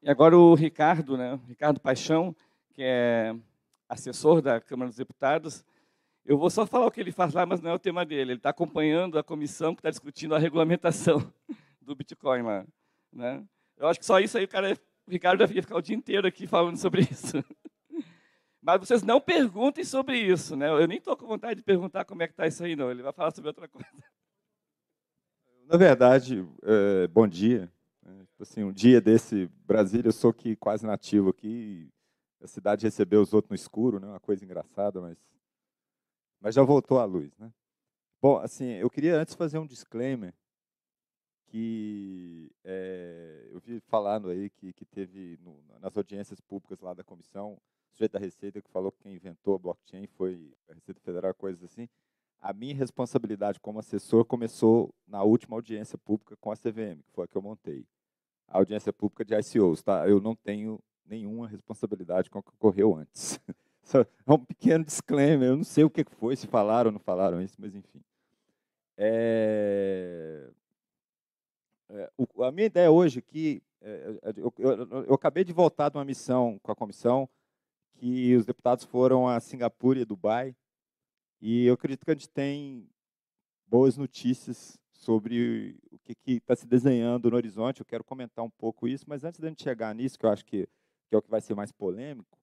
E agora o Ricardo, né, o Ricardo Paixão, que é assessor da Câmara dos Deputados, eu vou só falar o que ele faz lá, mas não é o tema dele. Ele está acompanhando a comissão que está discutindo a regulamentação do Bitcoin lá. Né? Eu acho que só isso aí o cara, o Ricardo ia ficar o dia inteiro aqui falando sobre isso. Mas vocês não perguntem sobre isso, né? Eu nem estou com vontade de perguntar como é que está isso aí, não. Ele vai falar sobre outra coisa. Na verdade, é, bom dia assim, um dia desse, Brasília, eu sou que quase nativo aqui, a cidade recebeu os outros no escuro, né? Uma coisa engraçada, mas mas já voltou à luz, né? Bom, assim, eu queria antes fazer um disclaimer que é, eu vi falando aí que, que teve no, nas audiências públicas lá da comissão sujeito da Receita que falou que quem inventou a blockchain foi a Receita Federal, coisas assim. A minha responsabilidade como assessor começou na última audiência pública com a CVM, que foi a que eu montei a audiência pública de ICOs. Tá? Eu não tenho nenhuma responsabilidade com o que ocorreu antes. É um pequeno disclaimer, eu não sei o que foi, se falaram ou não falaram isso, mas enfim. É... É, o, a minha ideia hoje é, é, eu, eu, eu, acabei de voltar de uma missão com a comissão que os deputados foram a Singapura e Dubai e eu acredito que a gente tem boas notícias sobre o que está se desenhando no horizonte. Eu quero comentar um pouco isso, mas antes de a gente chegar nisso, que eu acho que, que é o que vai ser mais polêmico,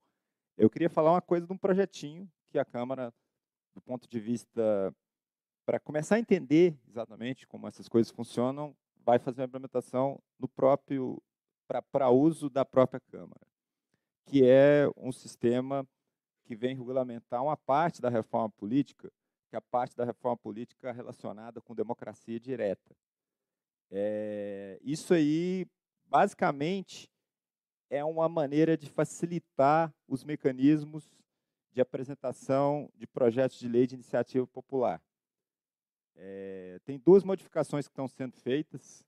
eu queria falar uma coisa de um projetinho que a Câmara, do ponto de vista para começar a entender exatamente como essas coisas funcionam, vai fazer uma implementação no próprio para uso da própria Câmara, que é um sistema que vem regulamentar uma parte da reforma política que a parte da reforma política relacionada com democracia direta. É, isso aí, basicamente, é uma maneira de facilitar os mecanismos de apresentação de projetos de lei de iniciativa popular. É, tem duas modificações que estão sendo feitas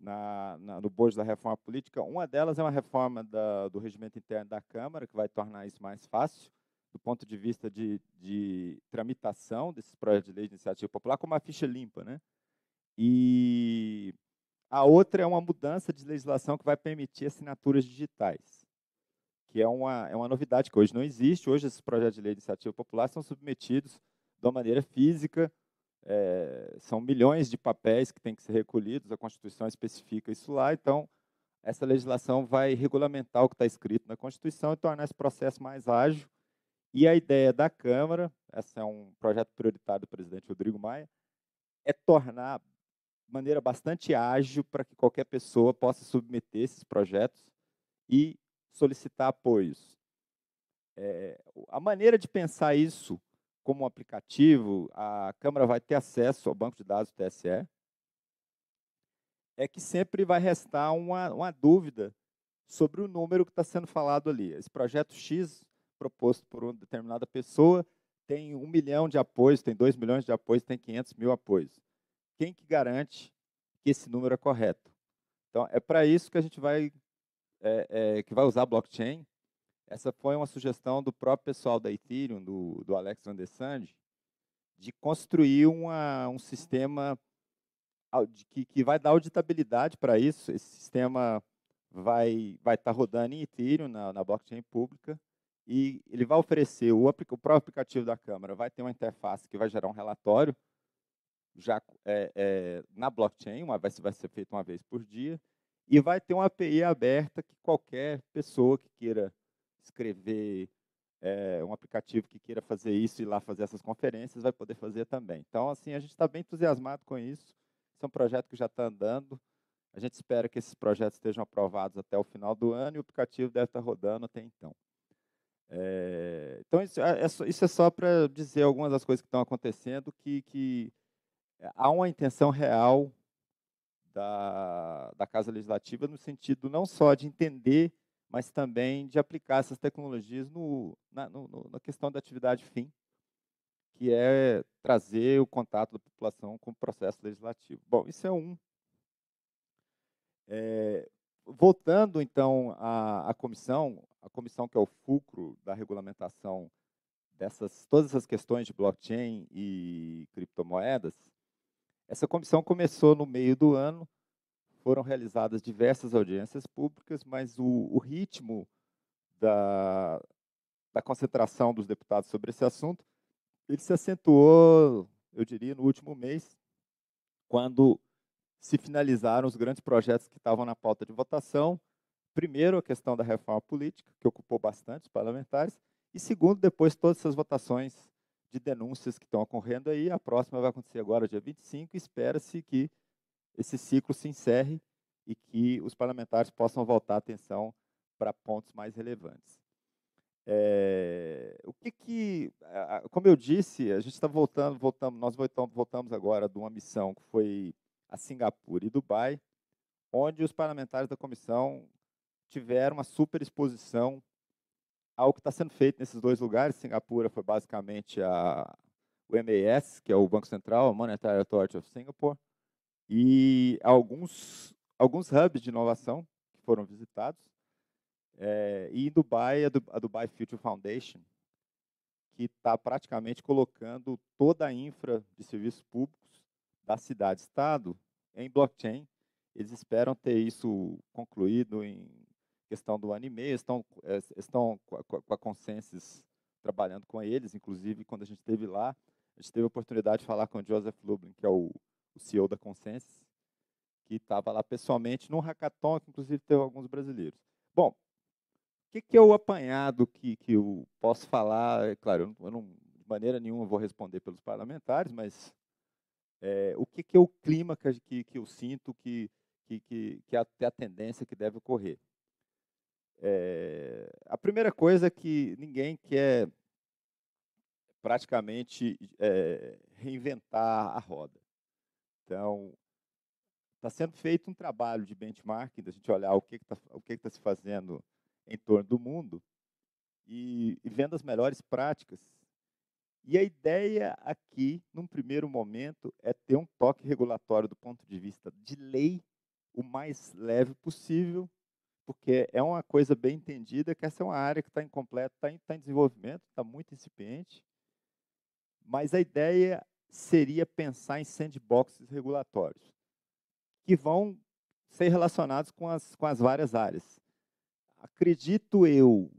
na, na, no bojo da reforma política. Uma delas é uma reforma da, do regimento interno da Câmara, que vai tornar isso mais fácil, do ponto de vista de, de tramitação desses projetos de lei de iniciativa popular como uma ficha limpa. Né? E a outra é uma mudança de legislação que vai permitir assinaturas digitais, que é uma, é uma novidade que hoje não existe. Hoje, esses projetos de lei de iniciativa popular são submetidos de uma maneira física, é, são milhões de papéis que têm que ser recolhidos, a Constituição especifica isso lá, então essa legislação vai regulamentar o que está escrito na Constituição e tornar esse processo mais ágil e a ideia da Câmara, esse é um projeto prioritário do presidente Rodrigo Maia, é tornar de maneira bastante ágil para que qualquer pessoa possa submeter esses projetos e solicitar apoios. É, a maneira de pensar isso como um aplicativo, a Câmara vai ter acesso ao banco de dados do TSE, é que sempre vai restar uma, uma dúvida sobre o número que está sendo falado ali. Esse projeto X proposto por uma determinada pessoa, tem um milhão de apoios, tem dois milhões de apoios, tem 500 mil apoios. Quem que garante que esse número é correto? Então, é para isso que a gente vai, é, é, que vai usar blockchain. Essa foi uma sugestão do próprio pessoal da Ethereum, do, do Alex Van de construir uma, um sistema que, que, vai dar auditabilidade para isso. Esse sistema vai vai estar tá rodando em Ethereum, na, na blockchain pública, e ele vai oferecer o, o, próprio aplicativo da câmera, vai ter uma interface que vai gerar um relatório já é, é, na blockchain, uma vez vai ser feito uma vez por dia, e vai ter uma API aberta que qualquer pessoa que queira escrever é, um aplicativo que queira fazer isso e lá fazer essas conferências vai poder fazer também. Então, assim, a gente está bem entusiasmado com isso. Esse é um projeto que já está andando. A gente espera que esses projetos estejam aprovados até o final do ano e o aplicativo deve estar tá rodando até então. É, então, isso é, é isso é só para dizer algumas das coisas que estão acontecendo, que, que eh, há uma intenção real da, da Casa Legislativa no sentido não só de entender, mas também de aplicar essas tecnologias no, na, no, na questão da atividade fim, que é trazer o contato da população com o processo legislativo. Bom, isso é um. É, voltando, então, à, à comissão, a comissão que é o fulcro da regulamentação dessas todas essas questões de blockchain e criptomoedas, essa comissão começou no meio do ano, foram realizadas diversas audiências públicas, mas o, o ritmo da, da concentração dos deputados sobre esse assunto, ele se acentuou, eu diria, no último mês, quando se finalizaram os grandes projetos que estavam na pauta de votação Primeiro, a questão da reforma política, que ocupou bastante os parlamentares, e segundo, depois todas essas votações de denúncias que estão ocorrendo aí. A próxima vai acontecer agora, dia 25, e espera-se que esse ciclo se encerre e que os parlamentares possam voltar a atenção para pontos mais relevantes. É, o que que, como eu disse, a gente está voltando, voltamos, nós voltamos agora de uma missão que foi a Singapura e Dubai, onde os parlamentares da comissão tiveram uma super exposição ao que está sendo feito nesses dois lugares. Singapura foi basicamente a, o MAS, que é o Banco Central, a Monetary Authority of Singapore, e alguns, alguns hubs de inovação que foram visitados. É, e em Dubai, a Dubai Future Foundation, que está praticamente colocando toda a infra de serviços públicos da cidade-estado em blockchain. Eles esperam ter isso concluído em questão do anime, estão, eh, estão com a, com Consensus trabalhando com eles, inclusive quando a gente esteve lá, a gente teve a oportunidade de falar com o Joseph Lublin, que é o, o CEO da Consensus, que estava lá pessoalmente num hackathon, que inclusive teve alguns brasileiros. Bom, o que, que, é o apanhado que, que eu posso falar? É, claro, eu não, de maneira nenhuma vou responder pelos parlamentares, mas é, o que, que, é o clima que, que, eu sinto que, que, que, que é a é tendência que deve ocorrer? É, a primeira coisa é que ninguém quer praticamente é, reinventar a roda. Então, está sendo feito um trabalho de benchmarking, da gente olhar o que está tá se fazendo em torno do mundo e, e vendo as melhores práticas. E a ideia aqui, num primeiro momento, é ter um toque regulatório do ponto de vista de lei o mais leve possível porque é uma coisa bem entendida que essa é uma área que está incompleta, está em, tá em desenvolvimento, está muito incipiente. Mas a ideia seria pensar em sandboxes regulatórios, que vão ser relacionados com as, com as várias áreas. Acredito eu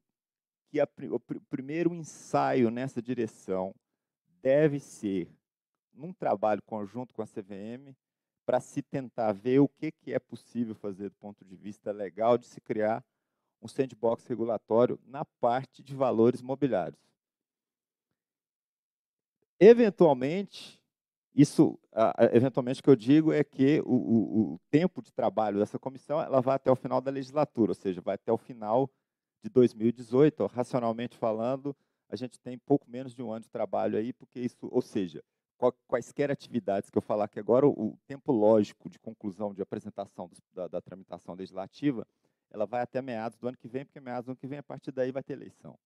que a, o primeiro ensaio nessa direção deve ser num trabalho conjunto com a CVM, para se tentar ver o que, que é possível fazer do ponto de vista legal de se criar um sandbox regulatório na parte de valores mobiliários. Eventualmente, isso, eventualmente, o que eu digo é que o, o, o tempo de trabalho dessa comissão ela vai até o final da legislatura, ou seja, vai até o final de 2018. Racionalmente falando, a gente tem pouco menos de um ano de trabalho aí, porque isso, ou seja, quaisquer atividades que eu falar aqui agora, o tempo lógico de conclusão de apresentação da, da, tramitação legislativa, ela vai até meados do ano que vem, porque meados do ano que vem, a partir daí vai ter eleição.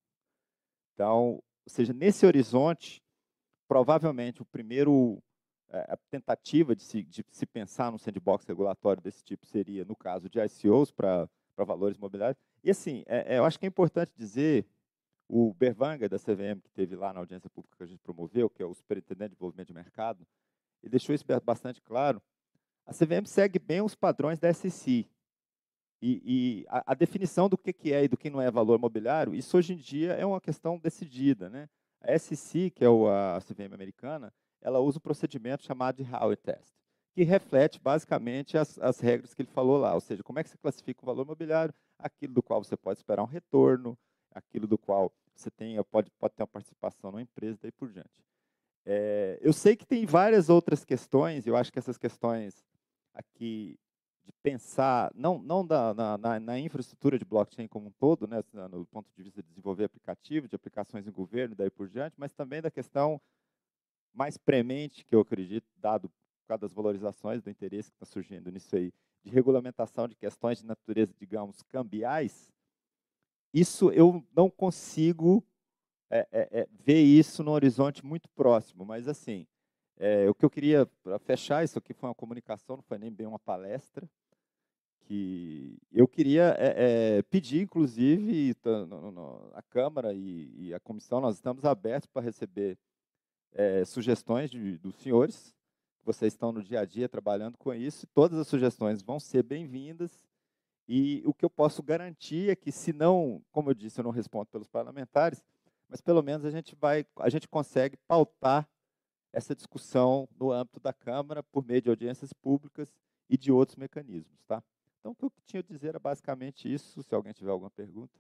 Então, ou seja, nesse horizonte, provavelmente o primeiro é, a tentativa de se, de se pensar num sandbox regulatório desse tipo seria, no caso de ICOs para valores imobiliários. E assim, é, é, eu acho que é importante dizer o Bervanga, da CVM, que teve lá na audiência pública que a gente promoveu, que é o superintendente de desenvolvimento de mercado, ele deixou isso bastante claro. A CVM segue bem os padrões da SEC. E, e a, a, definição do que, que é e do que não é valor imobiliário isso hoje em dia é uma questão decidida. Né? A SEC, que é o, a CVM americana, ela usa o um procedimento chamado de Howey Test, que reflete basicamente as, as regras que ele falou lá, ou seja, como é que você classifica o valor imobiliário, aquilo do qual você pode esperar um retorno, aquilo do qual você tem, pode, pode ter uma participação numa empresa, daí por diante. É, eu sei que tem várias outras questões, eu acho que essas questões aqui de pensar, não, não da, na, na, na, infraestrutura de blockchain como um todo, né, assim, no ponto de vista de desenvolver aplicativo, de aplicações em governo, daí por diante, mas também da questão mais premente, que eu acredito, dado por causa das valorizações, do interesse que está surgindo nisso aí, de regulamentação de questões de natureza, digamos, cambiais, isso eu não consigo é, é, é, ver isso no horizonte muito próximo, mas assim, é, o que eu queria, para fechar, isso aqui foi uma comunicação, não foi nem bem uma palestra, que eu queria é, é, pedir, inclusive, tá a Câmara e, e, a Comissão, nós estamos abertos para receber é, sugestões de, dos senhores, vocês estão no dia a dia trabalhando com isso, todas as sugestões vão ser bem-vindas, e o que eu posso garantir é que, se não, como eu disse, eu não respondo pelos parlamentares, mas pelo menos a gente vai, a gente consegue pautar essa discussão no âmbito da Câmara por meio de audiências públicas e de outros mecanismos, tá? Então, o que eu tinha a dizer era é basicamente isso. Se alguém tiver alguma pergunta.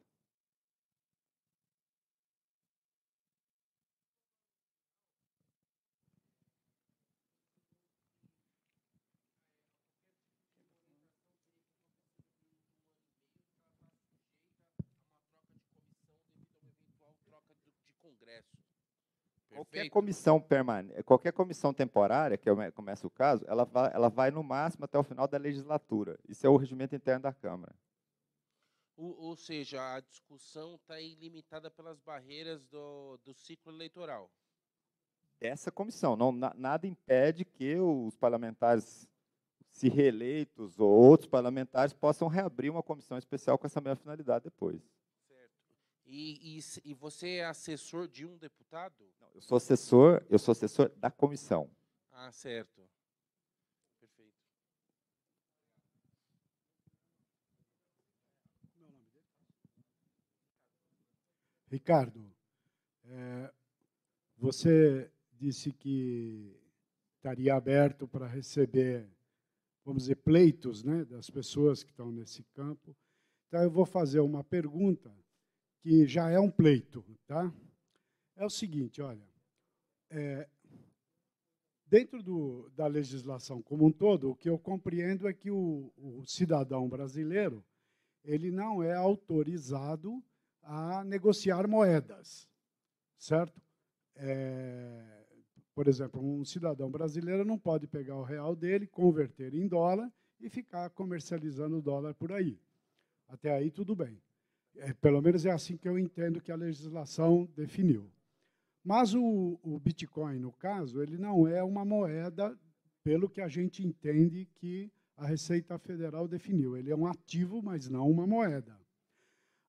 Qualquer comissão, permanente, qualquer comissão temporária, que é começa o caso, ela vai, ela vai no máximo até o final da legislatura. Isso é o regimento interno da Câmara. Ou, ou seja, a discussão está limitada pelas barreiras do, do ciclo eleitoral. Essa comissão. não na, Nada impede que os parlamentares, se reeleitos ou outros parlamentares, possam reabrir uma comissão especial com essa mesma finalidade depois. E, e, e, você é assessor de um deputado? eu sou assessor, eu sou assessor da comissão. Ah, certo. Perfeito. Ricardo, é, você disse que estaria aberto para receber, vamos dizer, pleitos né, das pessoas que estão nesse campo. Então, eu vou fazer uma pergunta que já é um pleito, tá? é o seguinte, olha, é, dentro do, da legislação como um todo, o que eu compreendo é que o, o cidadão brasileiro ele não é autorizado a negociar moedas, certo? É, por exemplo, um cidadão brasileiro não pode pegar o real dele, converter em dólar e ficar comercializando o dólar por aí. Até aí tudo bem. É, pelo menos é assim que eu entendo que a legislação definiu. Mas o, o Bitcoin, no caso, ele não é uma moeda, pelo que a gente entende que a Receita Federal definiu. Ele é um ativo, mas não uma moeda.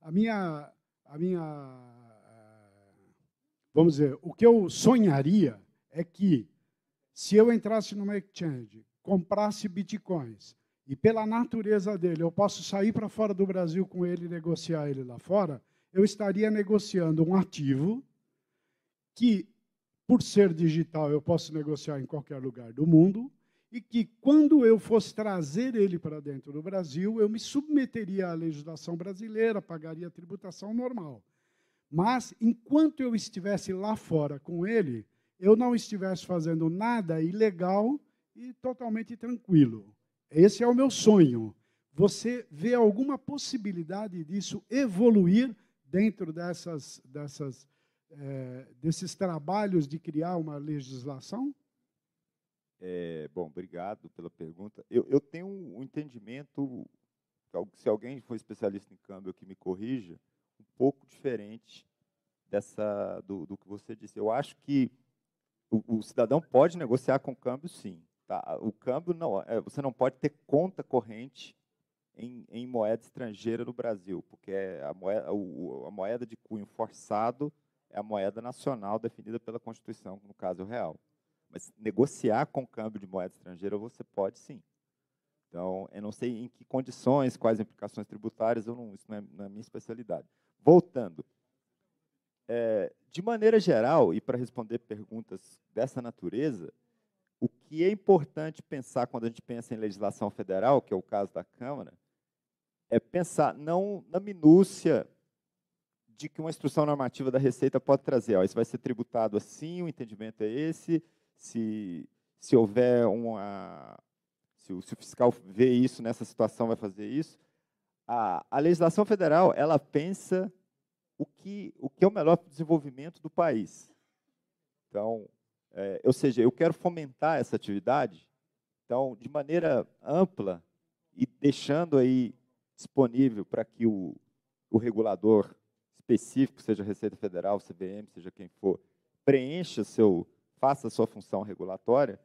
A minha, a minha, eh, vamos dizer, o que eu sonharia é que se eu entrasse numa exchange, comprasse bitcoins e pela natureza dele eu posso sair para fora do Brasil com ele e negociar ele lá fora, eu estaria negociando um ativo que, por ser digital, eu posso negociar em qualquer lugar do mundo e que, quando eu fosse trazer ele para dentro do Brasil, eu me submeteria à legislação brasileira, pagaria a tributação normal. Mas, enquanto eu estivesse lá fora com ele, eu não estivesse fazendo nada ilegal e totalmente tranquilo. Esse é o meu sonho. Você vê alguma possibilidade disso evoluir dentro dessas, dessas é, desses trabalhos de criar uma legislação? É, bom, obrigado pela pergunta. Eu, eu tenho um entendimento, se alguém for especialista em câmbio que me corrija, um pouco diferente dessa do, do que você disse. Eu acho que o, o cidadão pode negociar com o câmbio, sim. Tá? O câmbio não, é, você não pode ter conta corrente em, em moeda estrangeira no Brasil, porque é a moeda, o, a moeda de cunho forçado é a moeda nacional definida pela Constituição, no caso é o real. Mas negociar com câmbio de moeda estrangeira você pode sim. Então, eu não sei em que condições, quais implicações tributárias, eu não, isso não é, não é minha especialidade. Voltando, é, de maneira geral, e para responder perguntas dessa natureza, o que é importante pensar quando a gente pensa em legislação federal, que é o caso da Câmara, é pensar não na minúcia de que uma instrução normativa da Receita pode trazer. Ó, isso vai ser tributado assim, o entendimento é esse. Se, se houver uma. Se o, se o fiscal vê isso nessa situação, vai fazer isso. A, a legislação federal ela pensa o que, o que é o melhor para o desenvolvimento do país. Então, é, ou seja, eu quero fomentar essa atividade, então, de maneira ampla e deixando aí disponível para que o, o regulador específico, seja Receita Federal, CVM, seja quem for, preencha seu, faça a sua função regulatória,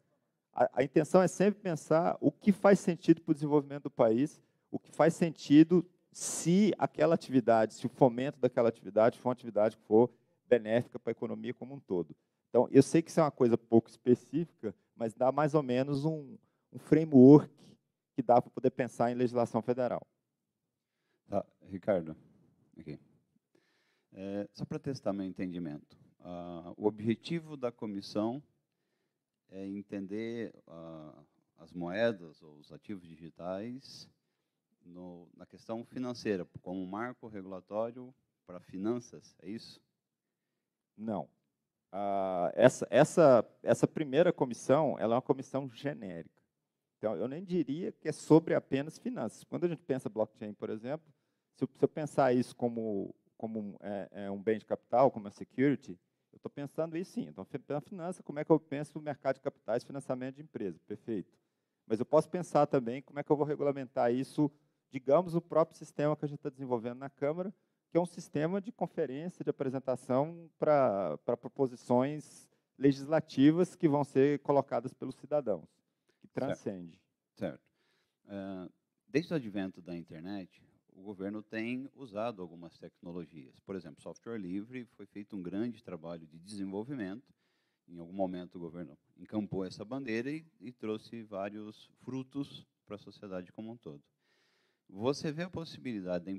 a, a intenção é sempre pensar o que faz sentido para o desenvolvimento do país, o que faz sentido se aquela atividade, se o fomento daquela atividade for uma atividade que for benéfica para a economia como um todo. Então, eu sei que isso é uma coisa pouco específica, mas dá mais ou menos um, um framework que dá para poder pensar em legislação federal. Tá, Ricardo, aqui. Okay. É, só para testar meu entendimento, ah, o objetivo da comissão é entender ah, as moedas ou os ativos digitais no, na questão financeira, como marco regulatório para finanças, é isso? Não. Ah, essa, essa, essa primeira comissão ela é uma comissão genérica. Então, eu nem diria que é sobre apenas finanças. Quando a gente pensa blockchain, por exemplo, se eu, se eu pensar isso como como é, é um bem de capital, como a security, eu estou pensando isso sim. Então, na finança, como é que eu penso o mercado de capitais, financiamento de empresa? Perfeito. Mas eu posso pensar também como é que eu vou regulamentar isso, digamos, o próprio sistema que a gente está desenvolvendo na Câmara, que é um sistema de conferência, de apresentação para proposições legislativas que vão ser colocadas pelos cidadãos, que transcende. Certo. certo. Uh, ah, desde o advento da internet, o governo tem usado algumas tecnologias. Por exemplo, software livre, foi feito um grande trabalho de desenvolvimento. Em algum momento o governo encampou essa bandeira e, e trouxe vários frutos para a sociedade como um todo. Você vê a possibilidade da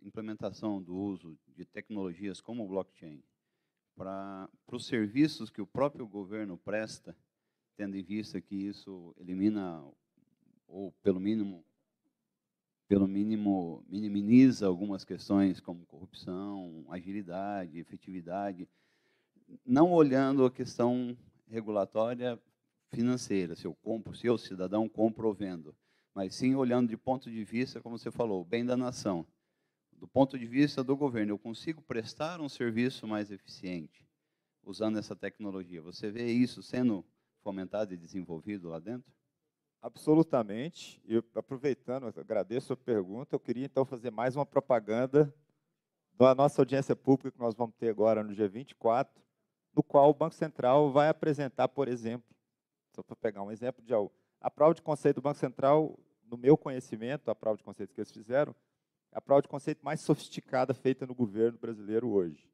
implementação do uso de tecnologias como o blockchain para, para os serviços que o próprio governo presta, tendo em vista que isso elimina, ou pelo mínimo pelo mínimo, minimiza algumas questões como corrupção, agilidade, efetividade, não olhando a questão regulatória financeira, se eu compro, se eu, cidadão, compro ou vendo, mas sim olhando de ponto de vista, como você falou, bem da nação. Do ponto de vista do governo, eu consigo prestar um serviço mais eficiente usando essa tecnologia. Você vê isso sendo fomentado e desenvolvido lá dentro? Absolutamente. E aproveitando, agradeço a pergunta. Eu queria então fazer mais uma propaganda da nossa audiência pública que nós vamos ter agora no dia 24, no qual o Banco Central vai apresentar, por exemplo, só para pegar um exemplo de algo, a prova de conceito do Banco Central, no meu conhecimento, a prova de conceito que eles fizeram, é a prova de conceito mais sofisticada feita no governo brasileiro hoje.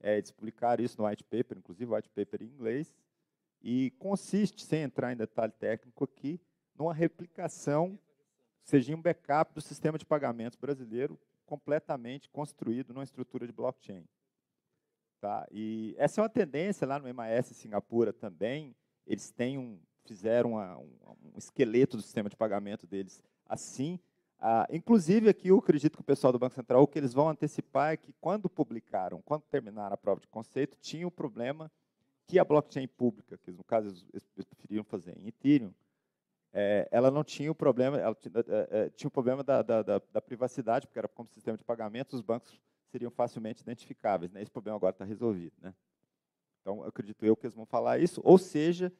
É, eles isso no white paper, inclusive white paper em inglês, e consiste, sem entrar em detalhe técnico aqui, numa replicação, seja um backup do sistema de pagamentos brasileiro completamente construído numa estrutura de blockchain. Tá? E essa é uma tendência lá no MAS Singapura também, eles têm um, fizeram uma, um, um, esqueleto do sistema de pagamento deles assim. Ah, inclusive, aqui eu acredito que o pessoal do Banco Central, o que eles vão antecipar é que quando publicaram, quando terminaram a prova de conceito, tinha o um problema que a blockchain pública, que no caso eles preferiam fazer em Ethereum, é, ela não tinha o problema, ela tinha, eh, é, eh, eh, tinha o problema da, da, da, da, privacidade, porque era como sistema de pagamento, os bancos seriam facilmente identificáveis. Né? Esse problema agora está resolvido. Né? Então, acredito eu que eles vão falar isso, ou seja,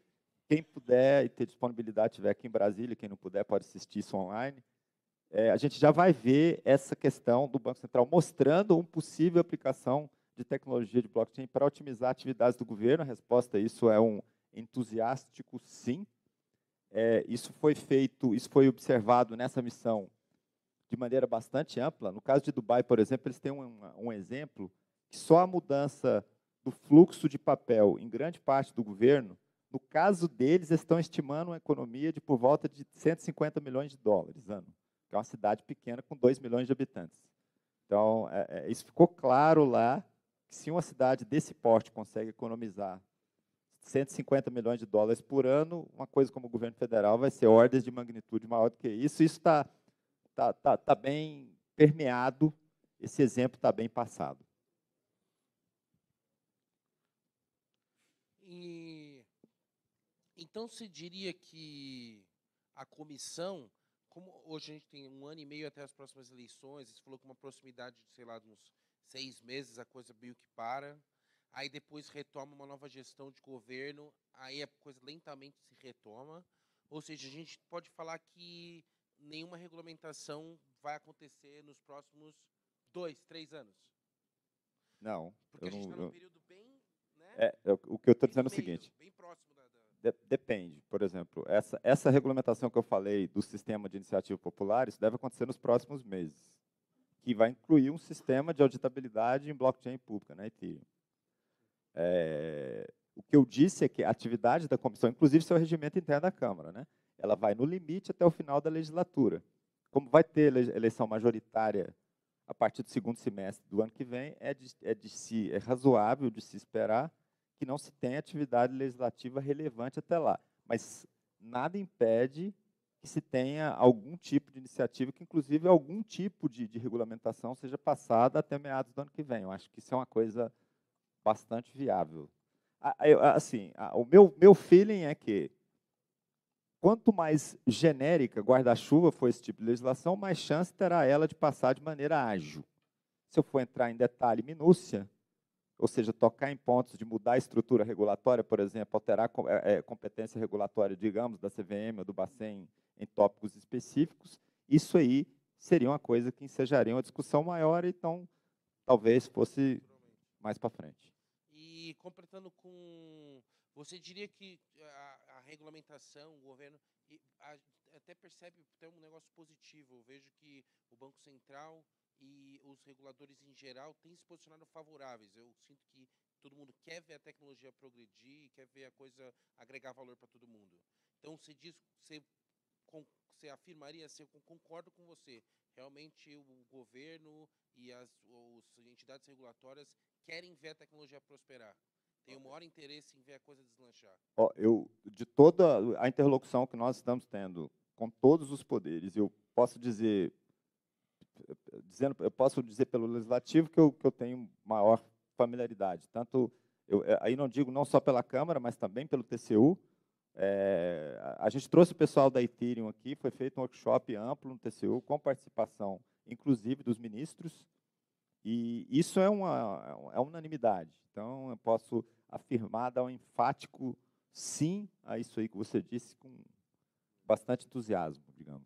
quem puder e ter disponibilidade, tiver aqui em Brasília, quem não puder pode assistir isso online, é, a gente já vai ver essa questão do Banco Central mostrando uma possível aplicação de tecnologia de blockchain para otimizar atividades do governo. A resposta a isso é um entusiástico sim, é, isso foi feito, isso foi observado nessa missão de maneira bastante ampla. No caso de Dubai, por exemplo, eles têm um, um exemplo que só a mudança do fluxo de papel em grande parte do governo, no caso deles, estão estimando uma economia de por volta de 150 milhões de dólares ano, que é uma cidade pequena com 2 milhões de habitantes. Então, é, é, isso ficou claro lá, que se uma cidade desse porte consegue economizar 150 milhões de dólares por ano, uma coisa como o governo federal vai ser ordens de magnitude maior do que isso. Isso está tá, tá, tá bem permeado, esse exemplo está bem passado. E, então, se diria que a comissão, como hoje a gente tem um ano e meio até as próximas eleições, você falou que uma proximidade de, sei lá, uns seis meses, a coisa meio que para, aí depois retoma uma nova gestão de governo, aí a coisa lentamente se retoma. Ou seja, a gente pode falar que nenhuma regulamentação vai acontecer nos próximos dois, três anos. Não. Porque a gente está num período bem. Né, é, é o que eu estou dizendo é o seguinte. Bem próximo da, depende. Por exemplo, essa, essa regulamentação que eu falei do sistema de iniciativa popular, isso deve acontecer nos próximos meses. Que vai incluir um sistema de auditabilidade em blockchain pública, na né, Ethereum. É, o que eu disse é que a atividade da comissão, inclusive seu regimento interno da Câmara, né, ela vai no limite até o final da legislatura. Como vai ter eleição majoritária a partir do segundo semestre do ano que vem, é de, é de é razoável de se esperar que não se tenha atividade legislativa relevante até lá. Mas nada impede que se tenha algum tipo de iniciativa, que inclusive algum tipo de, de regulamentação seja passada até meados do ano que vem. Eu acho que isso é uma coisa bastante viável. Assim, o meu, meu feeling é que quanto mais genérica guarda-chuva for esse tipo de legislação, mais chance terá ela de passar de maneira ágil. Se eu for entrar em detalhe, minúcia, ou seja, tocar em pontos de mudar a estrutura regulatória, por exemplo, alterar a é, é, competência regulatória, digamos, da CVM ou do Bacen em tópicos específicos, isso aí seria uma coisa que ensejaria uma discussão maior, então talvez fosse mais para frente. E completando com. Você diria que a, a regulamentação, o governo, e, a, até percebe tem um negócio positivo. Eu vejo que o Banco Central e os reguladores em geral têm se posicionado favoráveis. Eu sinto que todo mundo quer ver a tecnologia progredir, quer ver a coisa agregar valor para todo mundo. Então, você diz, você, você afirmaria, se eu concordo com você, realmente o governo e as, as entidades regulatórias querem ver a tecnologia prosperar. Tem o maior interesse em ver a coisa deslanchar. Ó, eu, de toda a interlocução que nós estamos tendo com todos os poderes, eu posso dizer, dizendo, eu posso dizer pelo legislativo que eu, que eu tenho maior familiaridade. Tanto, eu, é, aí não digo não só pela Câmara, mas também pelo TCU, é, a gente trouxe o pessoal da Ethereum aqui, foi feito um workshop amplo no TCU, com participação, inclusive, dos ministros, e isso é uma é unanimidade. Então, eu posso afirmar, dar um enfático sim a isso aí que você disse, com bastante entusiasmo, digamos.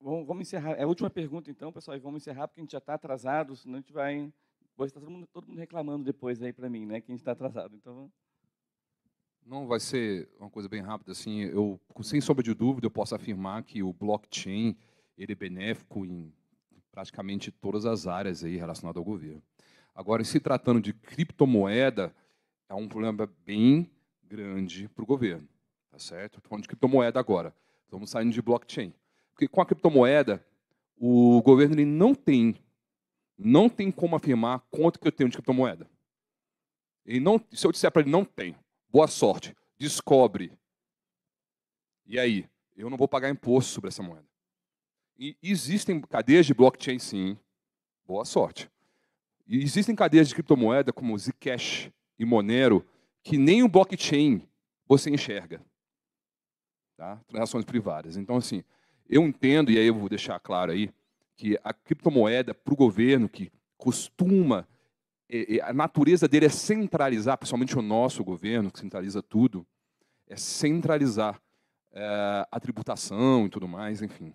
Bom, vamos encerrar. É a última pergunta, então, pessoal, e vamos encerrar, porque a gente já está atrasado, senão a gente vai Vai está todo mundo, todo mundo reclamando depois aí para mim, né? Que a gente está atrasado. Então. Não vai ser uma coisa bem rápida assim. Eu, sem sombra de dúvida, eu posso afirmar que o blockchain ele é benéfico em praticamente todas as áreas aí relacionadas ao governo. Agora, se tratando de criptomoeda, é um problema bem grande para o governo, tá certo? Estou falando de criptomoeda agora. Estamos saindo de blockchain, porque com a criptomoeda o governo ele não tem não tem como afirmar quanto que eu tenho de criptomoeda. E não, se eu disser para ele, não tem, boa sorte, descobre. E aí? Eu não vou pagar imposto sobre essa moeda. E existem cadeias de blockchain, sim. Boa sorte. E existem cadeias de criptomoeda como Zcash e Monero que nem o blockchain você enxerga. Tá? Transações privadas. Então, assim, eu entendo, e aí eu vou deixar claro aí, que a criptomoeda para o governo, que costuma, é, a natureza dele é centralizar, principalmente o nosso governo, que centraliza tudo, é centralizar é, a tributação e tudo mais, enfim.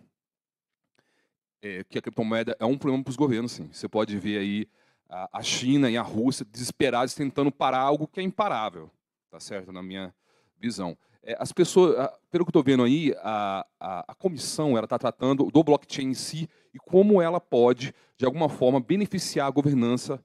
É, que a criptomoeda é um problema para os governos, sim. Você pode ver aí a, a China e a Rússia desesperados tentando parar algo que é imparável, tá certo? Na minha visão. É, as pessoas, pelo que estou vendo aí, a, a, a comissão ela está tratando do blockchain em si e como ela pode, de alguma forma, beneficiar a governança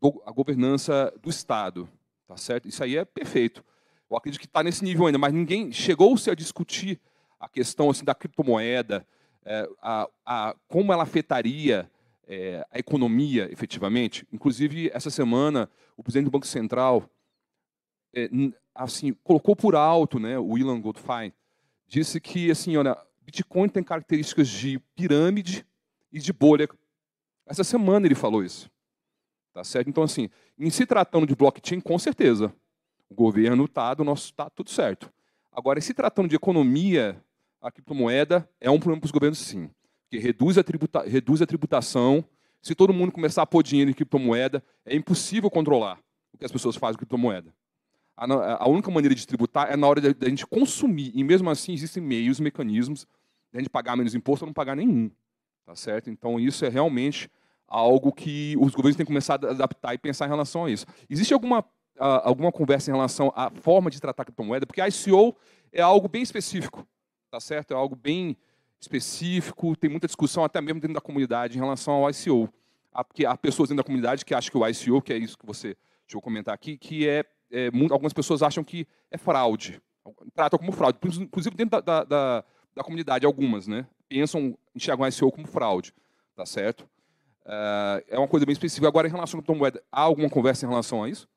do, a governança do Estado. Tá certo? Isso aí é perfeito. Eu acredito que está nesse nível ainda, mas ninguém chegou-se a discutir a questão assim, da criptomoeda, é, a, a, como ela afetaria é, a economia efetivamente. Inclusive, essa semana, o presidente do Banco Central é, assim, colocou por alto, né, o Ilan Goldfein, disse que assim, olha, Bitcoin tem características de pirâmide e de bolha. Essa semana ele falou isso. Tá certo? Então assim, em se tratando de blockchain, com certeza, o governo está do nosso tá tudo certo. Agora, em se tratando de economia, a criptomoeda é um problema para os governos sim, que reduz a, tributa, reduz a tributação. Se todo mundo começar a pôr dinheiro em criptomoeda, é impossível controlar o que as pessoas fazem com criptomoeda a, a única maneira de tributar é na hora da gente consumir. E mesmo assim, existem meios, mecanismos de a gente pagar menos imposto ou não pagar nenhum. Tá certo? Então, isso é realmente algo que os governos têm que começar a adaptar e pensar em relação a isso. Existe alguma, a, alguma conversa em relação à forma de tratar a criptomoeda? Porque a ICO é algo bem específico. Tá certo? É algo bem específico, tem muita discussão até mesmo dentro da comunidade em relação ao ICO. porque há pessoas dentro da comunidade que acham que o ICO, que é isso que você deixa eu comentar aqui, que é é, algumas pessoas acham que é fraude, tratam como fraude, inclusive dentro da, da, da comunidade, algumas, né? Pensam, enxergam a SEO como fraude, tá certo? É, é uma coisa bem específica. Agora, em relação à criptomoeda, há alguma conversa em relação a isso?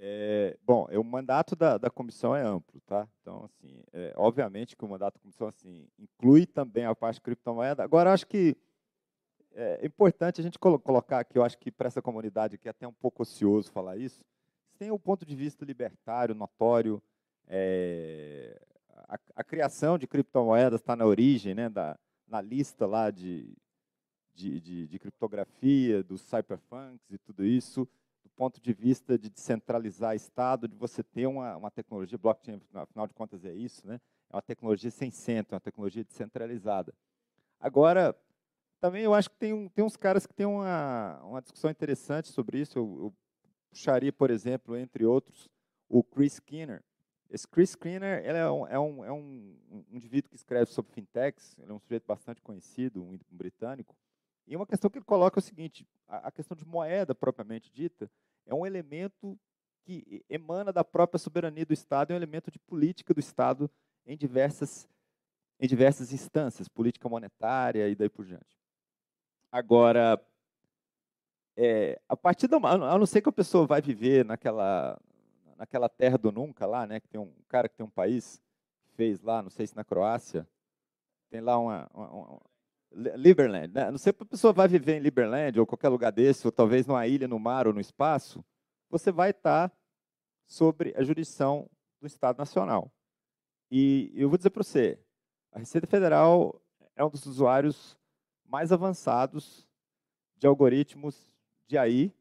É, bom, é, o mandato da, da comissão é amplo, tá? Então, assim, é, obviamente que o mandato da comissão assim, inclui também a parte de criptomoeda. Agora, acho que é, é importante a gente colocar aqui, eu acho que para essa comunidade aqui é até um pouco ocioso falar isso, tem o ponto de vista libertário, notório, é, a, a, criação de criptomoedas está na origem, né, da, na lista lá de, de, de, de criptografia, dos cyberpunks e tudo isso, do ponto de vista de descentralizar Estado, de você ter uma, uma tecnologia, blockchain, afinal de contas é isso, né, é uma tecnologia sem centro, é uma tecnologia descentralizada. Agora, também eu acho que tem, tem uns caras que têm uma, uma discussão interessante sobre isso, eu, eu puxaria, por exemplo, entre outros, o Chris Skinner. Esse Chris Skinner ele é, um, é, um, é um, indivíduo que escreve sobre fintechs, ele é um sujeito bastante conhecido, um britânico, e uma questão que ele coloca é o seguinte, a, a questão de moeda propriamente dita é um elemento que emana da própria soberania do Estado, é um elemento de política do Estado em diversas, em diversas instâncias, política monetária e daí por diante. Agora, é, a partir do, a não ser que a pessoa vai viver naquela, naquela terra do nunca lá, né? Que tem um, cara que tem um país fez lá, não sei se na Croácia, tem lá uma, uma, uma Liberland, né? Não sei se a pessoa vai viver em Liberland ou qualquer lugar desse, ou talvez numa ilha, no mar ou no espaço, você vai estar sobre a jurisdição do Estado Nacional. E eu vou dizer para você, a Receita Federal é um dos usuários mais avançados de algoritmos de AI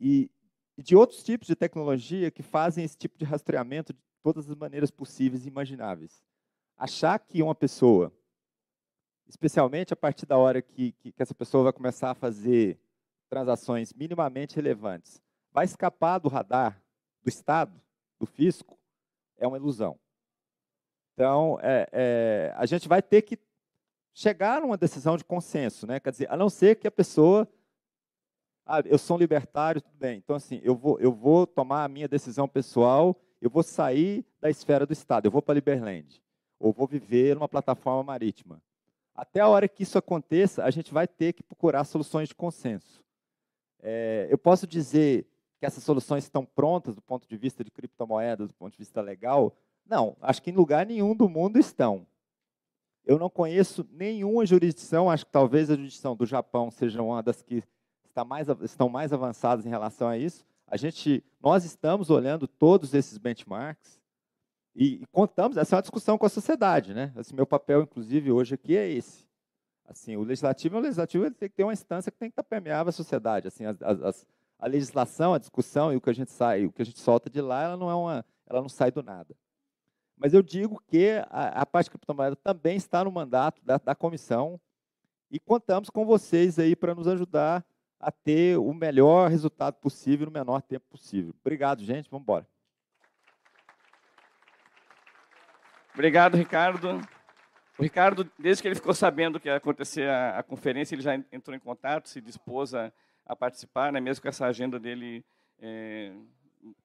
e, e de outros tipos de tecnologia que fazem esse tipo de rastreamento de todas as maneiras possíveis e imagináveis. Achar que uma pessoa, especialmente a partir da hora que, que, que essa pessoa vai começar a fazer transações minimamente relevantes, vai escapar do radar do Estado, do fisco, é uma ilusão. Então, é, é, a gente vai ter que chegar a uma decisão de consenso, né? quer dizer, a não ser que a pessoa ah, eu sou um libertário, tudo bem. Então, assim, eu vou, eu vou tomar a minha decisão pessoal, eu vou sair da esfera do Estado, eu vou para Liberland, ou vou viver numa plataforma marítima. Até a hora que isso aconteça, a gente vai ter que procurar soluções de consenso. É, eu posso dizer que essas soluções estão prontas do ponto de vista de criptomoedas, do ponto de vista legal? Não, acho que em lugar nenhum do mundo estão. Eu não conheço nenhuma jurisdição, acho que talvez a jurisdição do Japão seja uma das que está mais, estão mais avançadas em relação a isso. A gente, nós estamos olhando todos esses benchmarks e, e contamos, essa é uma discussão com a sociedade. Né? esse assim, meu papel, inclusive, hoje aqui é esse. Assim, o legislativo, o é legislativo ele tem que ter uma instância que tem que estar permeável à sociedade. Assim, as, as, a legislação, a discussão e o que a gente sai, o que a gente solta de lá, ela não é uma, ela não sai do nada. Mas eu digo que a, a parte de criptomoeda também está no mandato da, da comissão e contamos com vocês aí para nos ajudar a ter o melhor resultado possível no menor tempo possível. Obrigado, gente. Vamos embora. Obrigado, Ricardo. O Ricardo, desde que ele ficou sabendo que ia acontecer a, a conferência, ele já entrou em contato, se dispôs a, a participar, né, mesmo com essa agenda dele é,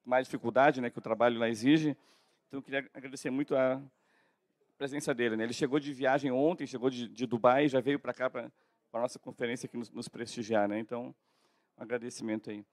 mais dificuldade né, que o trabalho lá exige. Então, eu queria agradecer muito a presença dele. Né? Ele chegou de viagem ontem, chegou de, de Dubai, já veio para cá para para a nossa conferência que nos, nos prestigiar. Né? Então, um agradecimento aí.